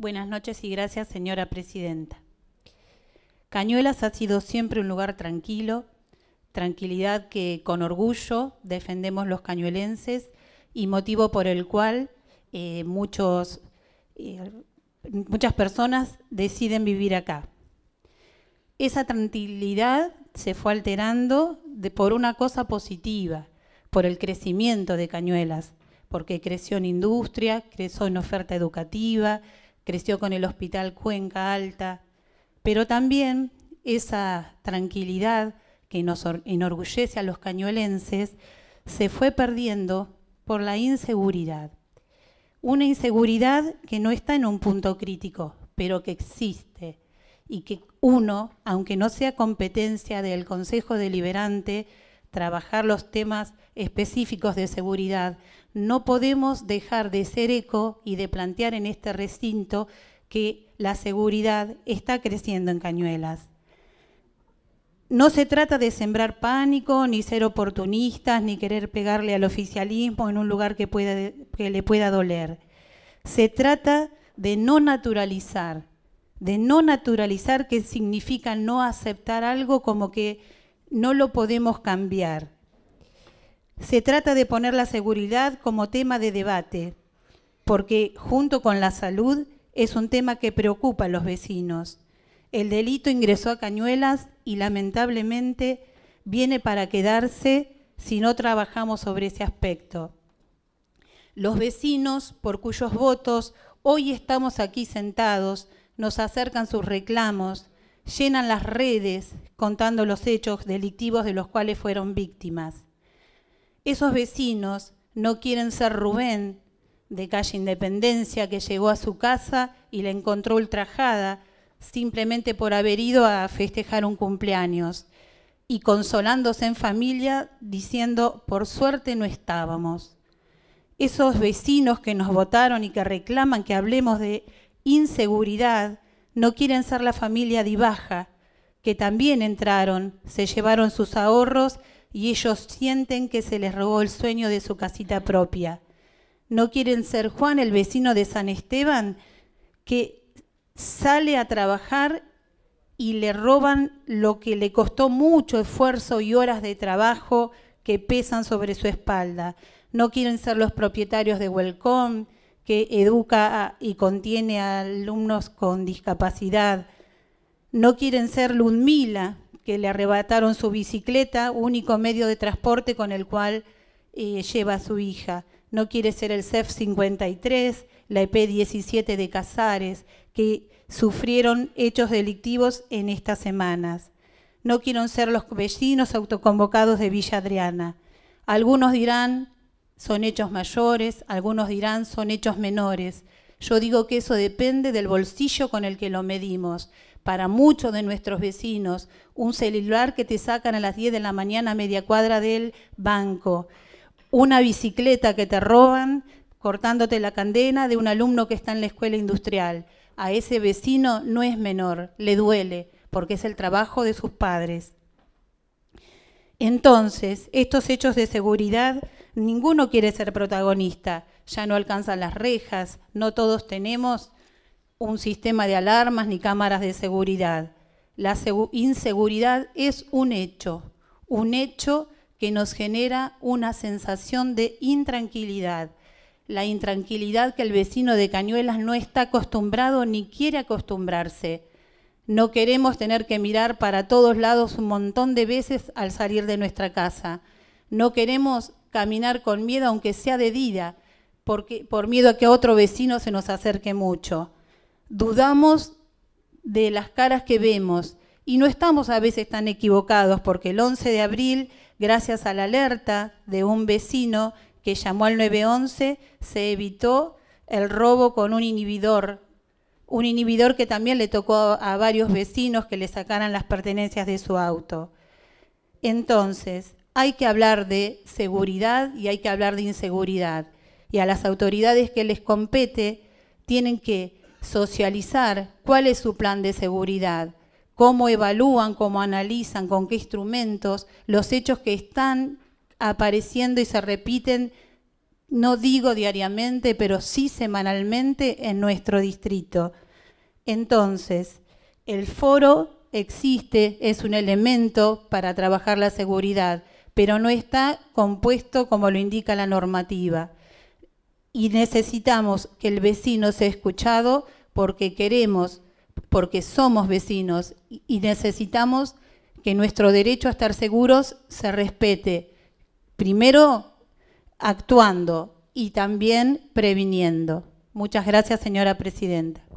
Buenas noches y gracias, señora presidenta. Cañuelas ha sido siempre un lugar tranquilo, tranquilidad que con orgullo defendemos los cañuelenses y motivo por el cual eh, muchos, eh, muchas personas deciden vivir acá. Esa tranquilidad se fue alterando por una cosa positiva, por el crecimiento de Cañuelas, porque creció en industria, creció en oferta educativa, creció con el Hospital Cuenca Alta, pero también esa tranquilidad que nos enorgullece a los cañuelenses se fue perdiendo por la inseguridad. Una inseguridad que no está en un punto crítico, pero que existe y que uno, aunque no sea competencia del Consejo Deliberante, trabajar los temas específicos de seguridad, no podemos dejar de ser eco y de plantear en este recinto que la seguridad está creciendo en Cañuelas. No se trata de sembrar pánico, ni ser oportunistas, ni querer pegarle al oficialismo en un lugar que, le pueda doler. Se trata de no naturalizar, de no naturalizar que significa no aceptar algo como que no lo podemos cambiar. Se trata de poner la seguridad como tema de debate, porque junto con la salud es un tema que preocupa a los vecinos. El delito ingresó a Cañuelas y lamentablemente viene para quedarse si no trabajamos sobre ese aspecto. Los vecinos, por cuyos votos hoy estamos aquí sentados, nos acercan sus reclamos, llenan las redes contando los hechos delictivos de los cuales fueron víctimas. Esos vecinos no quieren ser Rubén, de calle Independencia, que llegó a su casa y la encontró ultrajada simplemente por haber ido a festejar un cumpleaños y consolándose en familia diciendo, por suerte no estábamos. Esos vecinos que nos votaron y que reclaman que hablemos de inseguridad no quieren ser la familia Dibaja, que también entraron, se llevaron sus ahorros y ellos sienten que se les robó el sueño de su casita propia. No quieren ser Juan, el vecino de San Esteban, que sale a trabajar y le roban lo que le costó mucho esfuerzo y horas de trabajo que pesan sobre su espalda. No quieren ser los propietarios de Welcome, que educa y contiene alumnos con discapacidad. No quieren ser Ludmila, que le arrebataron su bicicleta, único medio de transporte con el cual eh, lleva a su hija. No quiere ser el CEF 53, la EP 17 de Casares, que sufrieron hechos delictivos en estas semanas. No quieren ser los vecinos autoconvocados de Villa Adriana. Algunos dirán son hechos mayores, algunos dirán son hechos menores. Yo digo que eso depende del bolsillo con el que lo medimos. Para muchos de nuestros vecinos, un celular que te sacan a las 10 de la mañana a media cuadra del banco, una bicicleta que te roban cortándote la candena de un alumno que está en la escuela industrial. A ese vecino no es menor, le duele, porque es el trabajo de sus padres. Entonces, estos hechos de seguridad ninguno quiere ser protagonista, ya no alcanzan las rejas, no todos tenemos un sistema de alarmas ni cámaras de seguridad. La inseguridad es un hecho, un hecho que nos genera una sensación de intranquilidad. La intranquilidad que el vecino de Cañuelas no está acostumbrado ni quiere acostumbrarse. No queremos tener que mirar para todos lados un montón de veces al salir de nuestra casa. No queremos caminar con miedo, aunque sea de día, porque, por miedo a que otro vecino se nos acerque mucho. Dudamos de las caras que vemos y no estamos a veces tan equivocados porque el 11 de abril, gracias a la alerta de un vecino que llamó al 911, se evitó el robo con un inhibidor, un inhibidor que también le tocó a varios vecinos que le sacaran las pertenencias de su auto. Entonces, hay que hablar de seguridad y hay que hablar de inseguridad. Y a las autoridades que les compete tienen que socializar cuál es su plan de seguridad, cómo evalúan, cómo analizan, con qué instrumentos los hechos que están apareciendo y se repiten, no digo diariamente, pero sí semanalmente en nuestro distrito. Entonces, el foro existe, es un elemento para trabajar la seguridad, pero no está compuesto como lo indica la normativa. Y necesitamos que el vecino sea escuchado porque queremos, porque somos vecinos y necesitamos que nuestro derecho a estar seguros se respete, primero actuando y también previniendo. Muchas gracias, señora presidenta.